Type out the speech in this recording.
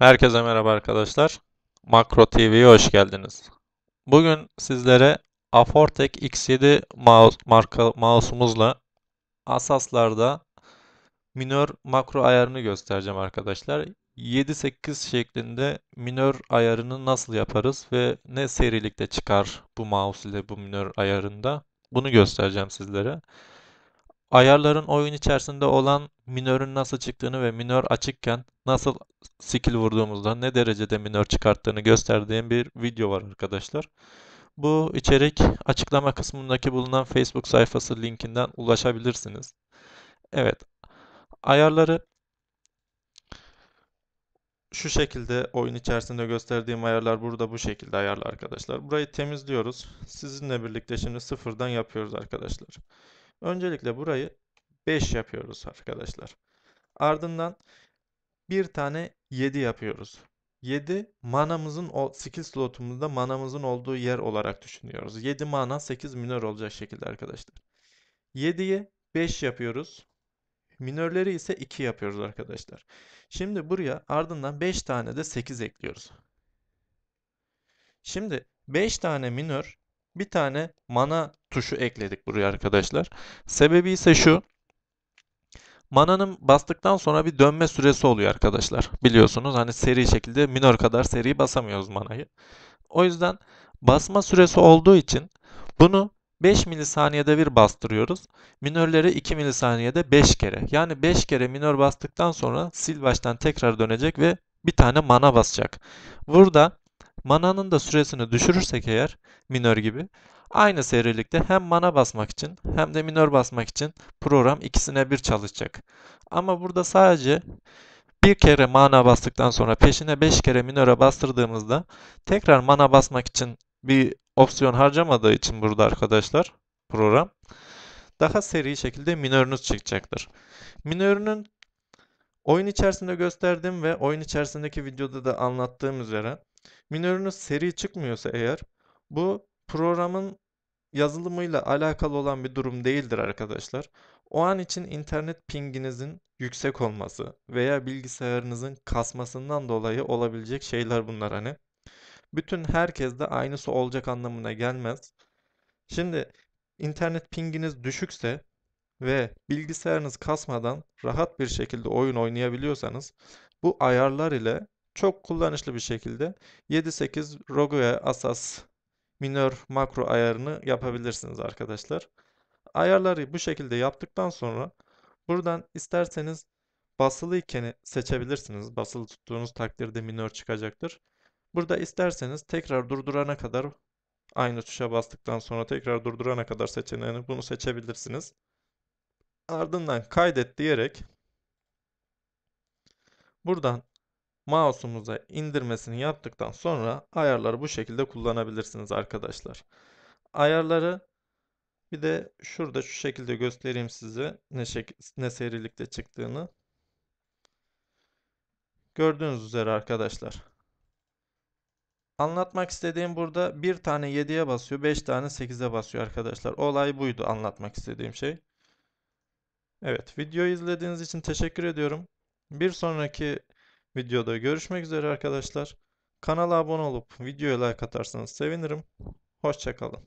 Herkese merhaba arkadaşlar. Makro TV'ye hoş geldiniz. Bugün sizlere Afortek X7 mouse, marka mouse'umuzla Asas'larda minör makro ayarını göstereceğim arkadaşlar. 7-8 şeklinde minör ayarını nasıl yaparız ve ne serilikte çıkar bu mouse ile bu minör ayarında bunu göstereceğim sizlere. Ayarların oyun içerisinde olan minörün nasıl çıktığını ve minör açıkken nasıl skill vurduğumuzda ne derecede minör çıkarttığını gösterdiğim bir video var arkadaşlar. Bu içerik açıklama kısmındaki bulunan Facebook sayfası linkinden ulaşabilirsiniz. Evet. Ayarları şu şekilde oyun içerisinde gösterdiğim ayarlar burada bu şekilde ayarlı arkadaşlar. Burayı temizliyoruz. Sizinle birlikte şimdi sıfırdan yapıyoruz arkadaşlar. Öncelikle burayı 5 yapıyoruz arkadaşlar. Ardından bir tane 7 yapıyoruz. 7 manamızın o skill slotumuzda manamızın olduğu yer olarak düşünüyoruz. 7 mana 8 minör olacak şekilde arkadaşlar. 7'ye 5 yapıyoruz. Minörleri ise 2 yapıyoruz arkadaşlar. Şimdi buraya ardından 5 tane de 8 ekliyoruz. Şimdi 5 tane minör bir tane mana tuşu ekledik buraya arkadaşlar. Sebebi ise şu. Mana'nın bastıktan sonra bir dönme süresi oluyor arkadaşlar. Biliyorsunuz hani seri şekilde minor kadar seri basamıyoruz manayı. O yüzden basma süresi olduğu için bunu 5 milisaniyede bir bastırıyoruz. Minörleri 2 milisaniyede 5 kere. Yani 5 kere minör bastıktan sonra sil baştan tekrar dönecek ve bir tane mana basacak. Burada Mananın da süresini düşürürsek eğer minör gibi aynı serilikte hem mana basmak için hem de minör basmak için program ikisine bir çalışacak. Ama burada sadece bir kere mana bastıktan sonra peşine 5 kere minöre bastırdığımızda tekrar mana basmak için bir opsiyon harcamadığı için burada arkadaşlar program daha seri şekilde minörünüz çıkacaktır. Minörünün oyun içerisinde gösterdiğim ve oyun içerisindeki videoda da anlattığım üzere minörünüz seri çıkmıyorsa eğer bu programın yazılımıyla alakalı olan bir durum değildir arkadaşlar. O an için internet pinginizin yüksek olması veya bilgisayarınızın kasmasından dolayı olabilecek şeyler bunlar hani. Bütün herkes de aynısı olacak anlamına gelmez. Şimdi internet pinginiz düşükse ve bilgisayarınız kasmadan rahat bir şekilde oyun oynayabiliyorsanız bu ayarlar ile çok kullanışlı bir şekilde 7-8 Rogue Asas minör makro ayarını yapabilirsiniz arkadaşlar. Ayarları bu şekilde yaptıktan sonra buradan isterseniz basılı ikeni seçebilirsiniz. Basılı tuttuğunuz takdirde minör çıkacaktır. Burada isterseniz tekrar durdurana kadar aynı tuşa bastıktan sonra tekrar durdurana kadar seçeneğini bunu seçebilirsiniz. Ardından kaydet diyerek buradan mouse'umuza indirmesini yaptıktan sonra ayarları bu şekilde kullanabilirsiniz arkadaşlar. Ayarları bir de şurada şu şekilde göstereyim size ne, şek ne serilikte çıktığını. Gördüğünüz üzere arkadaşlar. Anlatmak istediğim burada bir tane 7'ye basıyor, 5 tane 8'e basıyor arkadaşlar. Olay buydu anlatmak istediğim şey. Evet, videoyu izlediğiniz için teşekkür ediyorum. Bir sonraki videoda görüşmek üzere arkadaşlar. Kanala abone olup videoya like atarsanız sevinirim. Hoşçakalın.